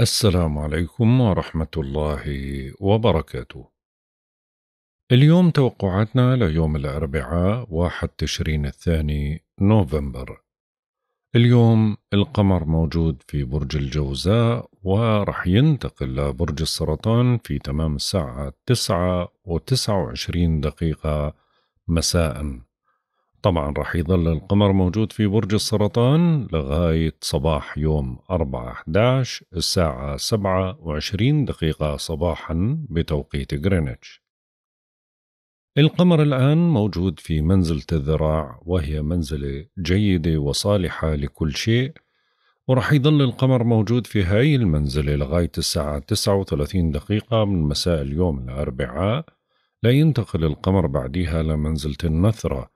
السلام عليكم ورحمة الله وبركاته. اليوم توقعاتنا ليوم الأربعاء 1 تشرين الثاني نوفمبر. اليوم القمر موجود في برج الجوزاء ورح ينتقل لبرج السرطان في تمام الساعة 9 و29 دقيقة مساءً. طبعا راح يظل القمر موجود في برج السرطان لغاية صباح يوم 4/11 الساعة 27 دقيقة صباحا بتوقيت غرينتش القمر الآن موجود في منزلة الذراع وهي منزلة جيدة وصالحة لكل شيء ورح يظل القمر موجود في هاي المنزلة لغاية الساعة 39 دقيقة من مساء اليوم الأربعاء لا ينتقل القمر بعدها لمنزلة النثرة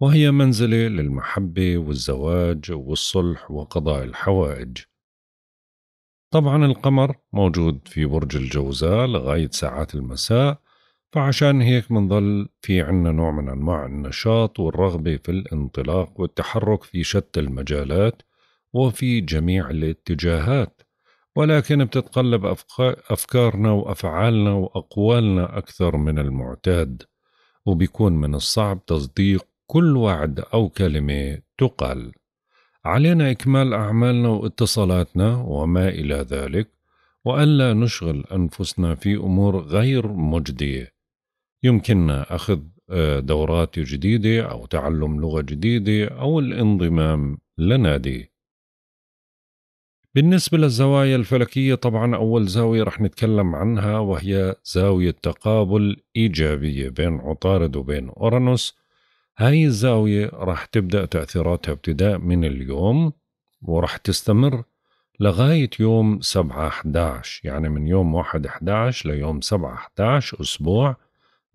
وهي منزلة للمحبة والزواج والصلح وقضاء الحوائج طبعا القمر موجود في برج الجوزاء لغاية ساعات المساء فعشان هيك منظل في عنا نوع من أنواع النشاط والرغبة في الانطلاق والتحرك في شتى المجالات وفي جميع الاتجاهات ولكن بتتقلب أفكارنا وأفعالنا وأقوالنا أكثر من المعتاد وبيكون من الصعب تصديق كل وعد أو كلمة تقال علينا إكمال أعمالنا واتصالاتنا وما إلى ذلك وألا نشغل أنفسنا في أمور غير مجدية يمكننا أخذ آه، دورات جديدة أو تعلم لغة جديدة أو الانضمام لنادي بالنسبة للزوايا الفلكية طبعا أول زاوية رح نتكلم عنها وهي زاوية تقابل إيجابية بين عطارد وبين أورانوس هاي الزاوية راح تبدأ تأثيراتها ابتداء من اليوم وراح تستمر لغاية يوم 7/11 يعني من يوم 1/11 ليوم 7/11 أسبوع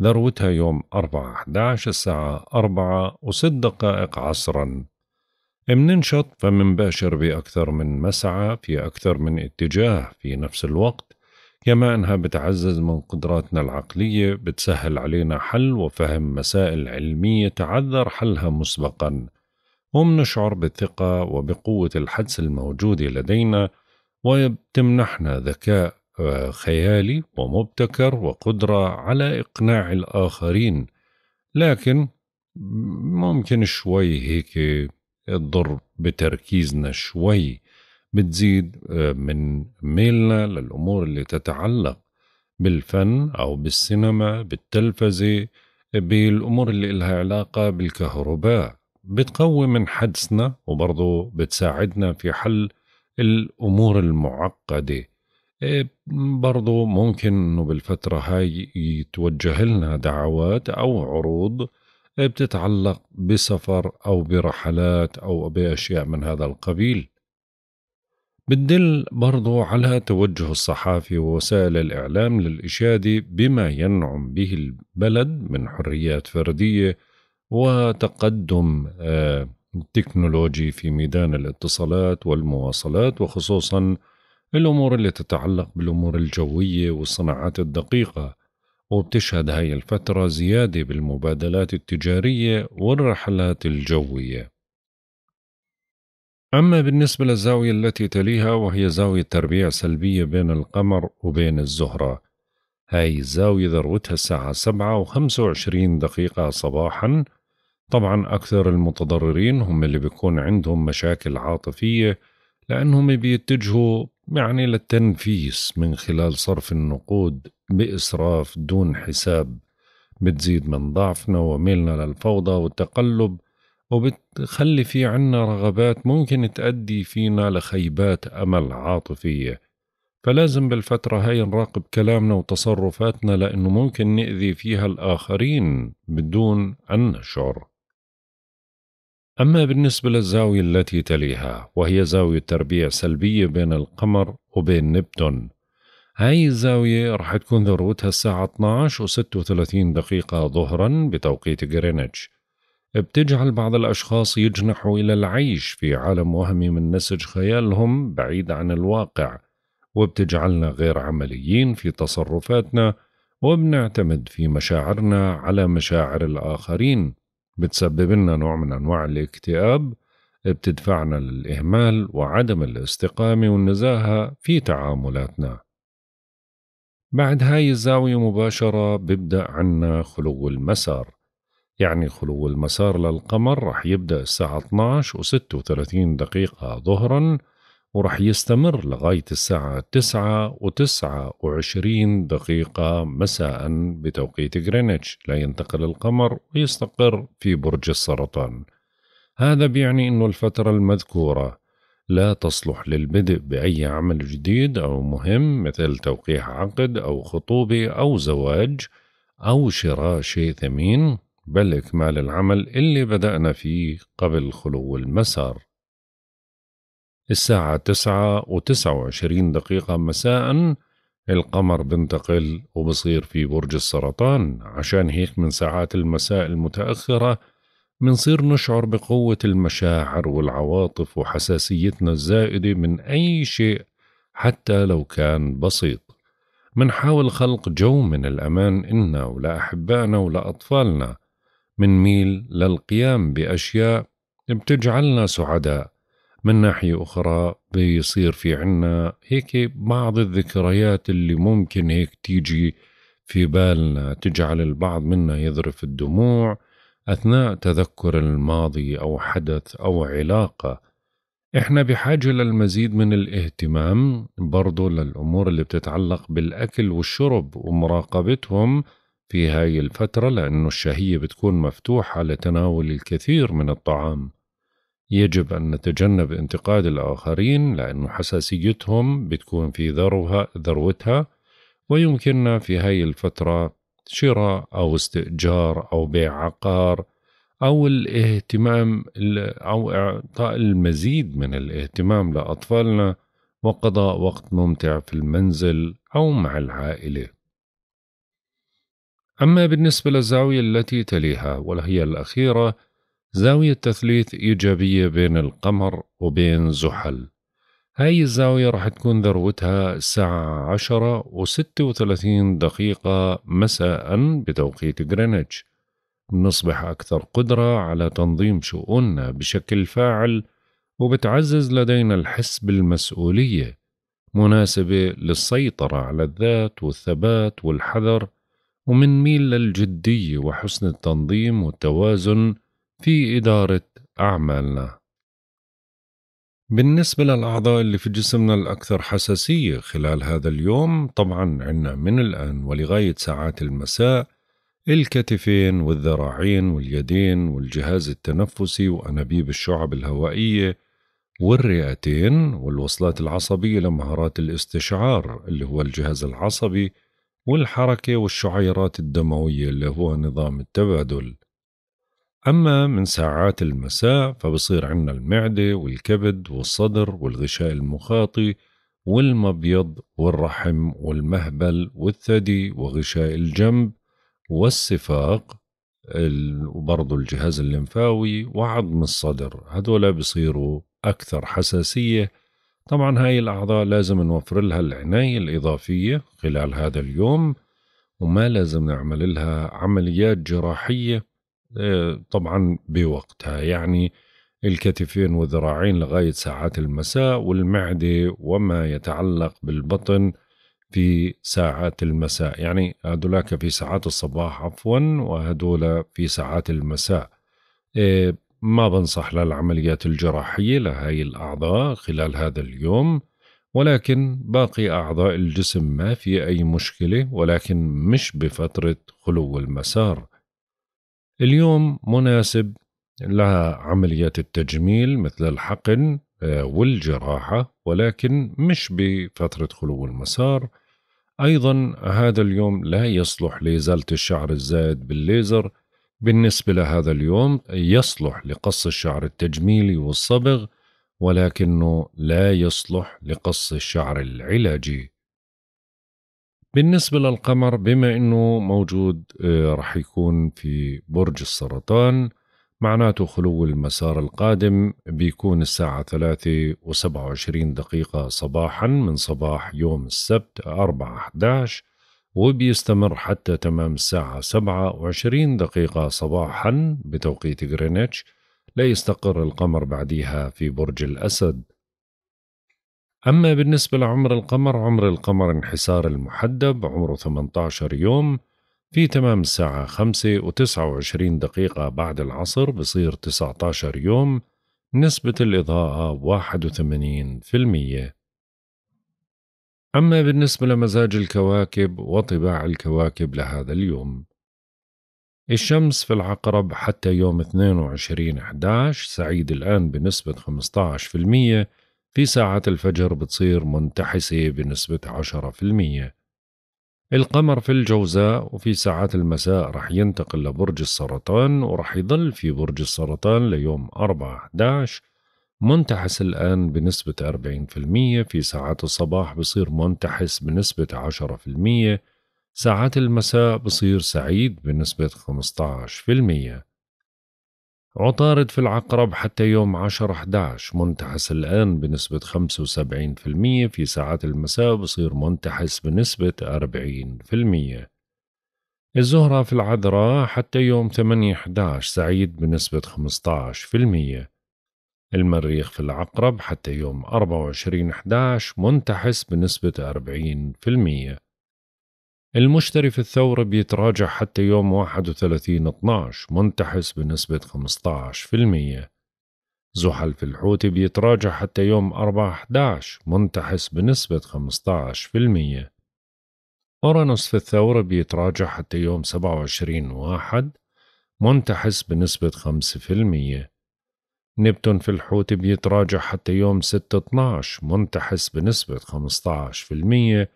ذروتها يوم 4/11 الساعة 4 و6 دقائق عصرا مننشط فمنباشر بأكثر من مسعى في أكثر من اتجاه في نفس الوقت كما أنها بتعزز من قدراتنا العقلية بتسهل علينا حل وفهم مسائل علمية تعذر حلها مسبقا ومنشعر بالثقة وبقوة الحدس الموجودة لدينا ويبتمنحنا ذكاء خيالي ومبتكر وقدرة على إقناع الآخرين لكن ممكن شوي هيك تضر بتركيزنا شوي بتزيد آه، من ميلنا للأمور اللي تتعلق بالفن أو بالسينما بالتلفزة بالأمور اللي إلها علاقة بالكهرباء بتقوي من حدسنا وبرضو بتساعدنا في حل الأمور المعقدة آه، برضو ممكن انه بالفترة هاي يتوجه لنا دعوات او عروض آه، بتتعلق بسفر او برحلات او باشياء من هذا القبيل بتدل برضو على توجه الصحافي ووسائل الإعلام للإشادة بما ينعم به البلد من حريات فردية وتقدم آه، تكنولوجي في ميدان الاتصالات والمواصلات وخصوصا الأمور اللي تتعلق بالأمور الجوية والصناعات الدقيقة وبتشهد هاي الفترة زيادة بالمبادلات التجارية والرحلات الجوية أما بالنسبة للزاوية التي تليها وهي زاوية تربيع سلبية بين القمر وبين الزهرة هاي الزاوية ذروتها الساعة سبعة وخمسة وعشرين دقيقة صباحا طبعا أكثر المتضررين هم اللي بيكون عندهم مشاكل عاطفية لأنهم بيتجهوا يعني للتنفيس من خلال صرف النقود بإسراف دون حساب بتزيد من ضعفنا وميلنا للفوضى والتقلب وبتخلي في عنا رغبات ممكن تأدي فينا لخيبات أمل عاطفية فلازم بالفترة هاي نراقب كلامنا وتصرفاتنا لأنه ممكن نأذي فيها الآخرين بدون أن نشعر أما بالنسبة للزاوية التي تليها وهي زاوية تربيع سلبية بين القمر وبين نبتون هاي الزاوية رح تكون ذروتها الساعة 12 و 36 دقيقة ظهرا بتوقيت غرينتش بتجعل بعض الأشخاص يجنحوا إلى العيش في عالم وهمي من نسج خيالهم بعيد عن الواقع وبتجعلنا غير عمليين في تصرفاتنا وبنعتمد في مشاعرنا على مشاعر الآخرين بتسبب لنا نوع من أنواع الاكتئاب بتدفعنا للإهمال وعدم الاستقامة والنزاهة في تعاملاتنا بعد هاي الزاوية مباشرة ببدأ عنا خلو المسار يعني خلو المسار للقمر رح يبدأ الساعة 12 و 36 دقيقة ظهرا ورح يستمر لغاية الساعة 9 و 29 دقيقة مساء بتوقيت غرينتش لا ينتقل القمر ويستقر في برج السرطان هذا بيعني أنه الفترة المذكورة لا تصلح للبدء بأي عمل جديد أو مهم مثل توقيع عقد أو خطوبة أو زواج أو شراء شيء ثمين بل إكمال العمل اللي بدأنا فيه قبل خلو المسار الساعة تسعة وتسعة وعشرين دقيقة مساء القمر بنتقل وبصير في برج السرطان عشان هيك من ساعات المساء المتأخرة منصير نشعر بقوة المشاعر والعواطف وحساسيتنا الزائدة من أي شيء حتى لو كان بسيط منحاول خلق جو من الأمان إلنا ولأحبائنا ولأطفالنا منميل للقيام بأشياء بتجعلنا سعداء من ناحية أخرى بيصير في عنا هيك بعض الذكريات اللي ممكن هيك تيجي في بالنا تجعل البعض منا يذرف الدموع أثناء تذكر الماضي أو حدث أو علاقة إحنا بحاجة للمزيد من الاهتمام برضو للأمور اللي بتتعلق بالأكل والشرب ومراقبتهم في هاي الفترة لأنه الشهية بتكون مفتوحة لتناول الكثير من الطعام يجب أن نتجنب انتقاد الآخرين لأن حساسيتهم بتكون في ذروها ذروتها ويمكننا في هاي الفترة شراء أو استئجار أو بيع عقار أو الاهتمام أو إعطاء المزيد من الاهتمام لأطفالنا وقضاء وقت ممتع في المنزل أو مع العائلة أما بالنسبة للزاوية التي تليها وهي الأخيرة زاوية تثليث إيجابية بين القمر وبين زحل هاي الزاوية راح تكون ذروتها الساعة عشرة وستة وثلاثين دقيقة مساء بتوقيت غرينتش نصبح أكثر قدرة على تنظيم شؤوننا بشكل فاعل وبتعزز لدينا الحس بالمسؤولية مناسبة للسيطرة على الذات والثبات والحذر ومن ميل للجدية وحسن التنظيم والتوازن في إدارة أعمالنا بالنسبة للأعضاء اللي في جسمنا الأكثر حساسية خلال هذا اليوم طبعا عنا من الآن ولغاية ساعات المساء الكتفين والذراعين واليدين والجهاز التنفسي وأنابيب الشعب الهوائية والرئتين والوصلات العصبية لمهارات الاستشعار اللي هو الجهاز العصبي والحركة والشعيرات الدموية اللي هو نظام التبادل أما من ساعات المساء فبصير عندنا المعدة والكبد والصدر والغشاء المخاطي والمبيض والرحم والمهبل والثدي وغشاء الجنب والصفاق وبرضو الجهاز الليمفاوي وعظم الصدر هدول بصيروا أكثر حساسية طبعا هاي الأعضاء لازم نوفر لها العناية الإضافية خلال هذا اليوم وما لازم نعمل لها عمليات جراحية آه، طبعا بوقتها يعني الكتفين والذراعين لغاية ساعات المساء والمعدة وما يتعلق بالبطن في ساعات المساء يعني هدولاك في ساعات الصباح عفوا وهدول في ساعات المساء آه، ما بنصح للعمليات الجراحية لهاي الأعضاء خلال هذا اليوم ولكن باقي أعضاء الجسم ما في أي مشكلة ولكن مش بفترة خلو المسار اليوم مناسب لعمليات التجميل مثل الحقن آه، والجراحة ولكن مش بفترة خلو المسار أيضا هذا اليوم لا يصلح لإزالة الشعر الزائد بالليزر بالنسبة لهذا اليوم يصلح لقص الشعر التجميلي والصبغ ولكنه لا يصلح لقص الشعر العلاجي بالنسبة للقمر بما أنه موجود آه، رح يكون في برج السرطان معناته خلو المسار القادم بيكون الساعة 3 و27 دقيقة صباحا من صباح يوم السبت 4 11 وبيستمر حتى تمام الساعة 27 دقيقة صباحا بتوقيت غرينتش ليستقر القمر بعديها في برج الأسد أما بالنسبة لعمر القمر عمر القمر انحسار المحدب عمره 18 يوم في تمام الساعة 5 و29 دقيقة بعد العصر بصير 19 يوم نسبة الإضاءة 81% أما بالنسبة لمزاج الكواكب وطباع الكواكب لهذا اليوم الشمس في العقرب حتى يوم 22 11 سعيد الآن بنسبة 15% في ساعة الفجر بتصير منتحسة بنسبة 10% القمر في الجوزاء وفي ساعات المساء رح ينتقل لبرج السرطان ورح يظل في برج السرطان ليوم 4 11 منتحس الآن بنسبة 40% في ساعات الصباح بصير منتحس بنسبة 10% ساعات المساء بصير سعيد بنسبة 15% عطارد في العقرب حتى يوم 10-11 منتحس الآن بنسبة 75% في ساعات المساء بصير منتحس بنسبة 40% الزهرة في العذراء حتى يوم 8-11 سعيد بنسبة المريخ في العقرب حتى يوم 24 11 منتحس بنسبة 40% المشتري في الثورة بيتراجع حتى يوم 31 12 منتحس بنسبة 15% زحل في الحوت بيتراجع حتى يوم 4 11 منتحس بنسبة 15% أورانوس في الثورة بيتراجع حتى يوم 27 واحد منتحس بنسبة نبتون في الحوت بيتراجع حتى يوم 6/12 منتحس بنسبة 15%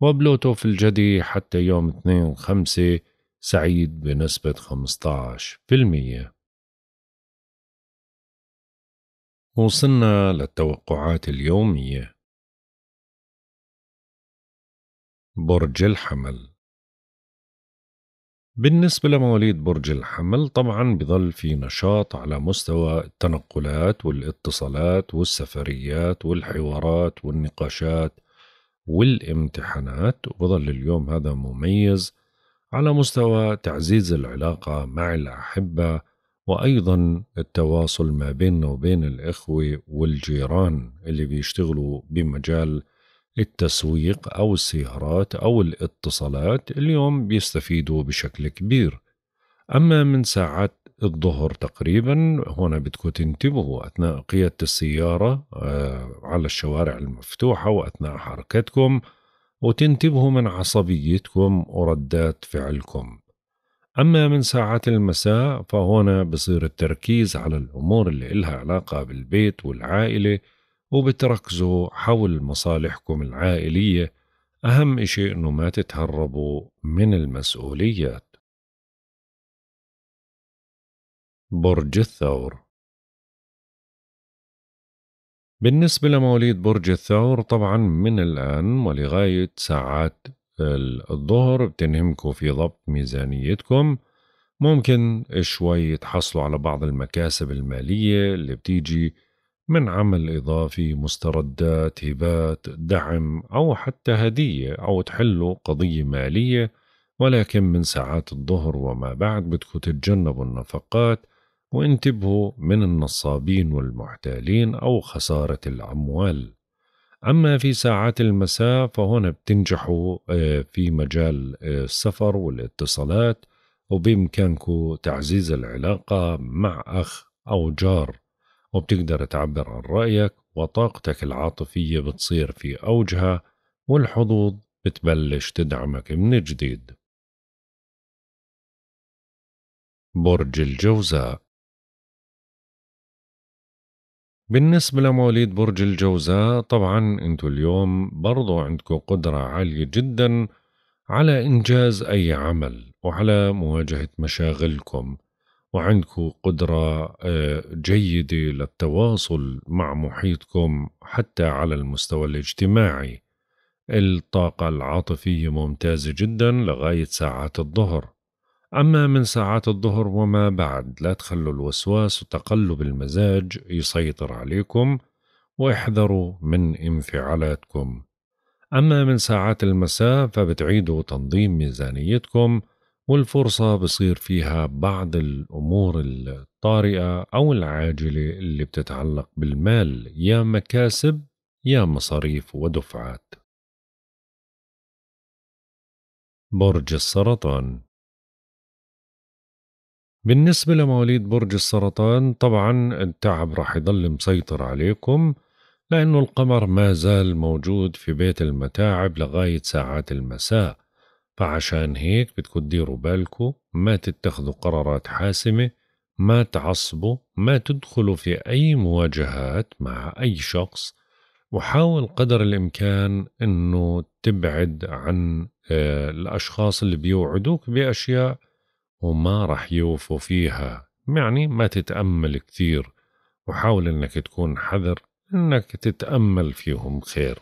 وبلوتو في الجدي حتى يوم 2/5 سعيد بنسبة 15% وصلنا للتوقعات اليومية برج الحمل بالنسبة لمواليد برج الحمل طبعا بظل في نشاط على مستوى التنقلات والاتصالات والسفريات والحوارات والنقاشات والامتحانات وبظل اليوم هذا مميز على مستوى تعزيز العلاقة مع الأحبة وأيضا التواصل ما بيننا وبين الإخوة والجيران اللي بيشتغلوا بمجال التسويق أو السيارات أو الاتصالات اليوم بيستفيدوا بشكل كبير أما من ساعات الظهر تقريبا هنا بدكم تنتبهوا أثناء قيادة السيارة آه، على الشوارع المفتوحة وأثناء حركتكم وتنتبهوا من عصبيتكم وردات فعلكم أما من ساعات المساء فهنا بصير التركيز على الأمور اللي إلها علاقة بالبيت والعائلة وبتركزوا حول مصالحكم العائلية أهم إشي إنه ما تتهربوا من المسؤوليات برج الثور بالنسبة لمواليد برج الثور طبعا من الآن ولغاية ساعات الظهر بتنهمكم في ضبط ميزانيتكم ممكن شوي تحصلوا على بعض المكاسب المالية اللي بتيجي من عمل إضافي مستردات هبات دعم أو حتى هدية أو تحلوا قضية مالية ولكن من ساعات الظهر وما بعد بدكم تتجنبوا النفقات وانتبهوا من النصابين والمحتالين أو خسارة الأموال أما في ساعات المساء فهنا بتنجحوا آه، في مجال آه، السفر والاتصالات وبإمكانكم تعزيز العلاقة مع أخ أو جار وبتقدر تعبر عن رأيك وطاقتك العاطفية بتصير في أوجها والحظوظ بتبلش تدعمك من جديد برج الجوزاء بالنسبة لمواليد برج الجوزاء طبعا انتو اليوم برضو عندكو قدرة عالية جدا على إنجاز أي عمل وعلى مواجهة مشاغلكم وعندكم قدرة آه، جيدة للتواصل مع محيطكم حتى على المستوى الاجتماعي الطاقة العاطفية ممتازة جدا لغاية ساعات الظهر أما من ساعات الظهر وما بعد لا تخلوا الوسواس وتقلب المزاج يسيطر عليكم واحذروا من انفعالاتكم أما من ساعات المساء فبتعيدوا تنظيم ميزانيتكم والفرصة بصير فيها بعض الأمور الطارئة أو العاجلة اللي بتتعلق بالمال يا مكاسب يا مصاريف ودفعات برج السرطان بالنسبة لمواليد برج السرطان طبعا التعب راح يضل مسيطر عليكم لأنه القمر ما زال موجود في بيت المتاعب لغاية ساعات المساء فعشان هيك بدكم تديروا بالكم ما تتخذوا قرارات حاسمة ما تعصبوا ما تدخلوا في أي مواجهات مع أي شخص وحاول قدر الإمكان أنه تبعد عن آه، الأشخاص اللي بيوعدوك بأشياء وما رح يوفوا فيها يعني ما تتأمل كثير وحاول أنك تكون حذر أنك تتأمل فيهم خير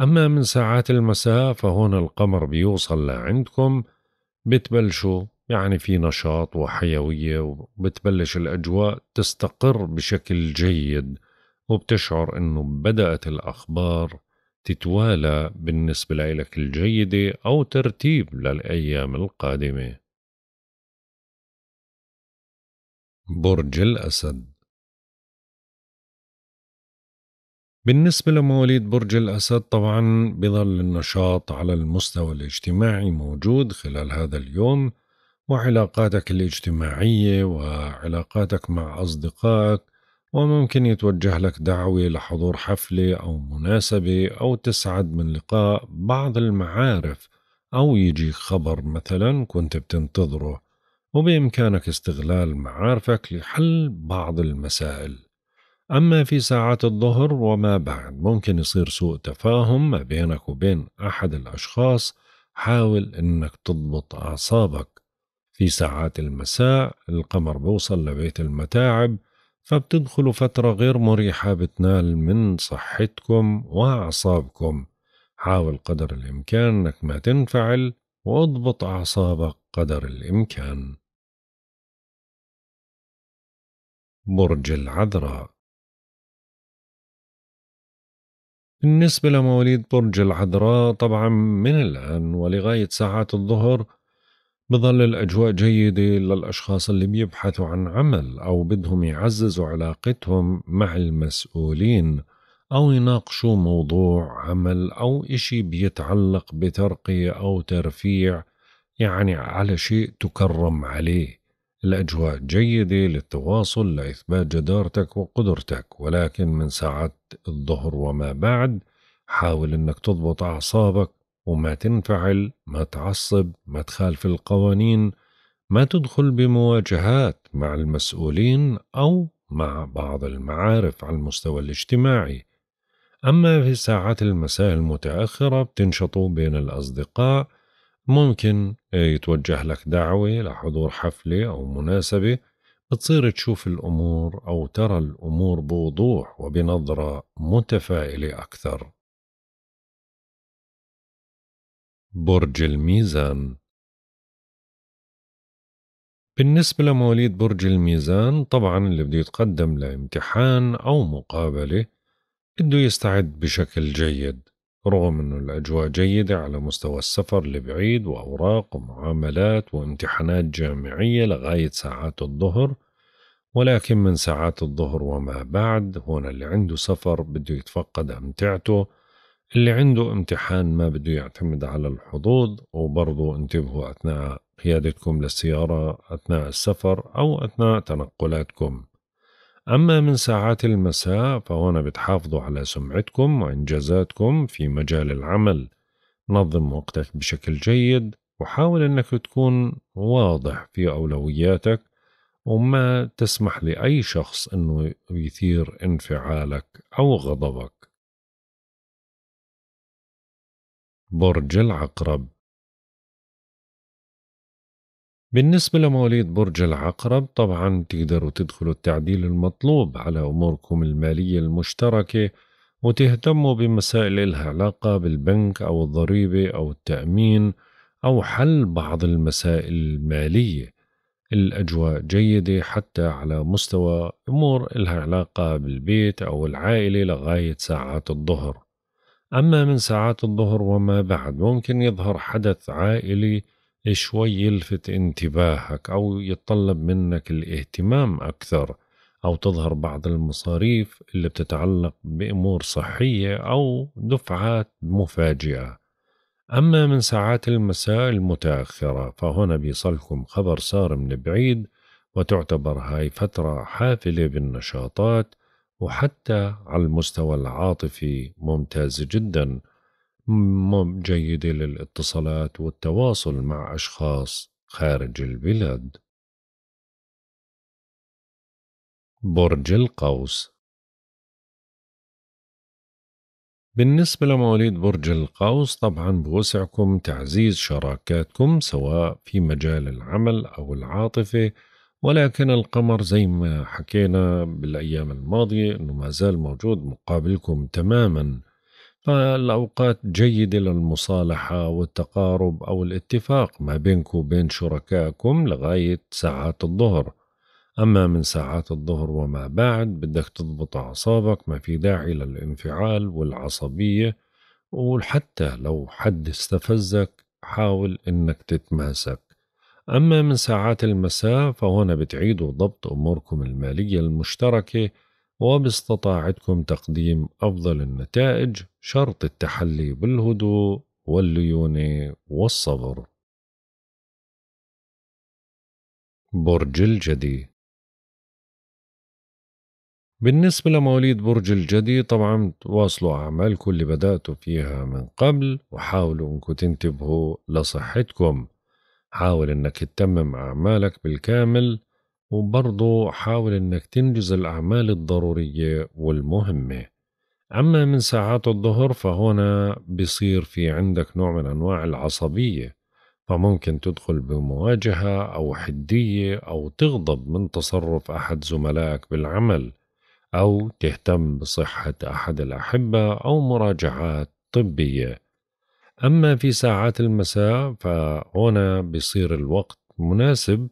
أما من ساعات المساء فهون القمر بيوصل لعندكم بتبلشوا يعني في نشاط وحيوية وبتبلش الأجواء تستقر بشكل جيد وبتشعر أنه بدأت الأخبار تتوالى بالنسبة لك الجيدة أو ترتيب للأيام القادمة برج الأسد بالنسبة لمواليد برج الأسد طبعا بظل النشاط على المستوى الاجتماعي موجود خلال هذا اليوم وعلاقاتك الاجتماعية وعلاقاتك مع أصدقائك وممكن يتوجه لك دعوة لحضور حفلة أو مناسبة أو تسعد من لقاء بعض المعارف أو يجيك خبر مثلا كنت بتنتظره وبإمكانك استغلال معارفك لحل بعض المسائل أما في ساعات الظهر وما بعد ممكن يصير سوء تفاهم ما بينك وبين أحد الأشخاص حاول إنك تضبط أعصابك في ساعات المساء القمر بوصل لبيت المتاعب فبتدخلوا فترة غير مريحة بتنال من صحتكم وأعصابكم حاول قدر الإمكان إنك ما تنفعل واضبط أعصابك قدر الإمكان برج العذراء بالنسبة لمواليد برج العذراء طبعا من الآن ولغاية ساعات الظهر بظل الأجواء جيدة للأشخاص اللي بيبحثوا عن عمل أو بدهم يعززوا علاقتهم مع المسؤولين أو يناقشوا موضوع عمل أو إشي بيتعلق بترقية أو ترفيع يعني على شيء تكرم عليه الأجواء جيدة للتواصل لإثبات جدارتك وقدرتك ولكن من ساعات الظهر وما بعد حاول أنك تضبط أعصابك وما تنفعل ما تعصب ما تخالف القوانين ما تدخل بمواجهات مع المسؤولين أو مع بعض المعارف على المستوى الاجتماعي أما في ساعات المساء المتأخرة بتنشطوا بين الأصدقاء ممكن آه، يتوجه لك دعوة لحضور حفلة أو مناسبة بتصير تشوف الأمور أو ترى الأمور بوضوح وبنظرة متفائلة أكثر برج الميزان بالنسبة لمواليد برج الميزان طبعا اللي بده يتقدم لامتحان أو مقابلة بده يستعد بشكل جيد رغم أن الأجواء جيدة على مستوى السفر لبعيد وأوراق ومعاملات وامتحانات جامعية لغاية ساعات الظهر ولكن من ساعات الظهر وما بعد هنا اللي عنده سفر بده يتفقد أمتعته اللي عنده امتحان ما بده يعتمد على الحظوظ وبرضو انتبهوا أثناء قيادتكم للسيارة أثناء السفر أو أثناء تنقلاتكم أما من ساعات المساء فهنا بتحافظوا على سمعتكم وإنجازاتكم في مجال العمل نظم وقتك بشكل جيد وحاول أنك تكون واضح في أولوياتك وما تسمح لأي شخص أنه يثير انفعالك أو غضبك برج العقرب بالنسبة لمواليد برج العقرب طبعا تقدروا تدخلوا التعديل المطلوب على أموركم المالية المشتركة وتهتموا بمسائل لها علاقة بالبنك أو الضريبة أو التأمين أو حل بعض المسائل المالية الأجواء جيدة حتى على مستوى أمور لها علاقة بالبيت أو العائلة لغاية ساعات الظهر أما من ساعات الظهر وما بعد ممكن يظهر حدث عائلي شوي يلفت انتباهك أو يتطلب منك الاهتمام أكثر أو تظهر بعض المصاريف اللي بتتعلق بأمور صحية أو دفعات مفاجئة أما من ساعات المساء المتأخرة فهنا بيصلكم خبر صار من بعيد وتعتبر هاي فترة حافلة بالنشاطات وحتى على المستوى العاطفي ممتاز جدا جيدة للاتصالات والتواصل مع أشخاص خارج البلاد برج القوس بالنسبة لمواليد برج القوس طبعا بوسعكم تعزيز شراكاتكم سواء في مجال العمل أو العاطفة ولكن القمر زي ما حكينا بالأيام الماضية أنه ما زال موجود مقابلكم تماما فالأوقات جيدة للمصالحة والتقارب أو الاتفاق ما بينك وبين شركائكم لغاية ساعات الظهر أما من ساعات الظهر وما بعد بدك تضبط أعصابك ما في داعي للانفعال والعصبية وحتى لو حد استفزك حاول إنك تتماسك أما من ساعات المساء فهنا بتعيدوا ضبط أموركم المالية المشتركة وباستطاعتكم تقديم أفضل النتائج شرط التحلي بالهدوء والليونة والصبر برج الجدي بالنسبة لمواليد برج الجدي طبعا تواصلوا أعمالكم اللي بدأتوا فيها من قبل وحاولوا أنكم تنتبهوا لصحتكم حاول أنك تتمم أعمالك بالكامل وبرضه حاول إنك تنجز الأعمال الضرورية والمهمة أما من ساعات الظهر فهنا بصير في عندك نوع من أنواع العصبية فممكن تدخل بمواجهة أو حدية أو تغضب من تصرف أحد زملائك بالعمل أو تهتم بصحة أحد الأحبة أو مراجعات طبية أما في ساعات المساء فهنا بصير الوقت مناسب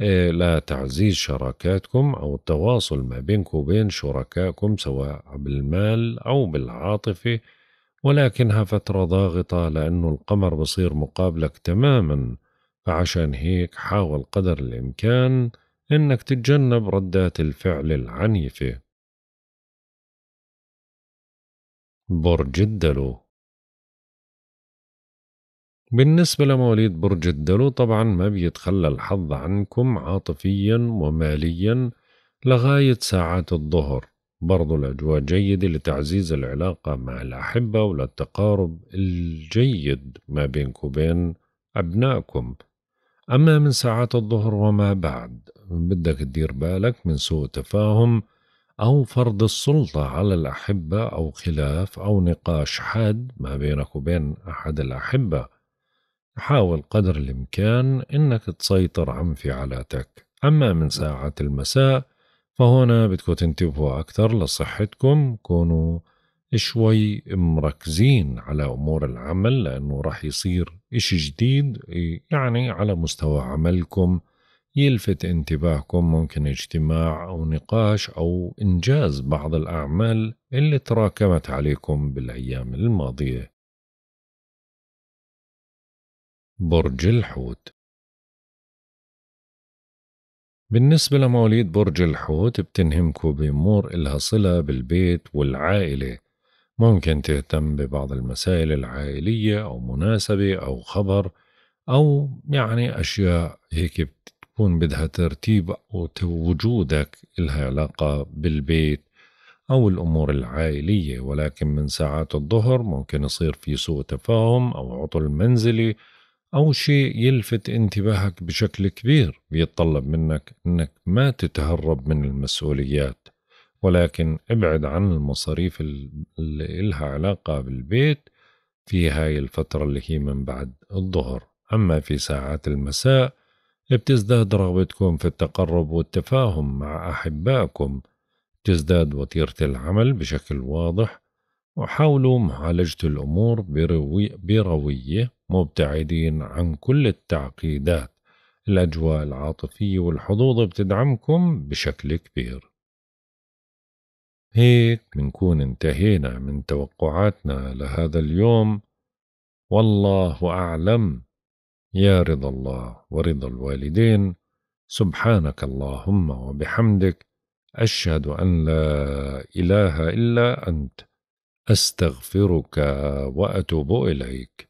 إيه، لتعزيز شراكاتكم أو التواصل ما بينكم وبين شركائكم سواء بالمال أو بالعاطفة ولكنها فترة ضاغطة لأنه القمر بصير مقابلك تماما فعشان هيك حاول قدر الإمكان إنك تتجنب ردات الفعل العنيفة برج الدلو بالنسبة لمواليد برج الدلو طبعا ما بيتخلى الحظ عنكم عاطفيا وماليا لغاية ساعات الظهر برضو الأجواء جيدة لتعزيز العلاقة مع الأحبة وللتقارب الجيد ما بينك وبين أبنائكم أما من ساعات الظهر وما بعد بدك تدير بالك من سوء تفاهم أو فرض السلطة على الأحبة أو خلاف أو نقاش حاد ما بينك وبين أحد الأحبة حاول قدر الإمكان إنك تسيطر عن فعالاتك أما من ساعة المساء فهنا بدكم تنتبهوا أكثر لصحتكم كونوا شوي مركزين على أمور العمل لأنه رح يصير إشي جديد يعني على مستوى عملكم يلفت انتباهكم ممكن اجتماع أو نقاش أو إنجاز بعض الأعمال اللي تراكمت عليكم بالأيام الماضية برج الحوت بالنسبة لمواليد برج الحوت بتنهمكوا بأمور إلها صلة بالبيت والعائلة ممكن تهتم ببعض المسائل العائلية أو مناسبة أو خبر أو يعني أشياء هيك بتكون بدها ترتيب وجودك إلها علاقة بالبيت أو الأمور العائلية ولكن من ساعات الظهر ممكن يصير في سوء تفاهم أو عطل منزلي أو شيء يلفت انتباهك بشكل كبير بيتطلب منك أنك ما تتهرب من المسؤوليات ولكن ابعد عن المصاريف اللي إلها علاقة بالبيت في هاي الفترة اللي هي من بعد الظهر أما في ساعات المساء بتزداد رغبتكم في التقرب والتفاهم مع أحبائكم تزداد وتيرة العمل بشكل واضح وحاولوا معالجة الأمور بروي بروية مبتعدين عن كل التعقيدات الأجواء العاطفية والحظوظ بتدعمكم بشكل كبير هيك منكون انتهينا من توقعاتنا لهذا اليوم والله أعلم يا رضا الله ورضا الوالدين سبحانك اللهم وبحمدك أشهد أن لا إله إلا أنت أستغفرك وأتوب إليك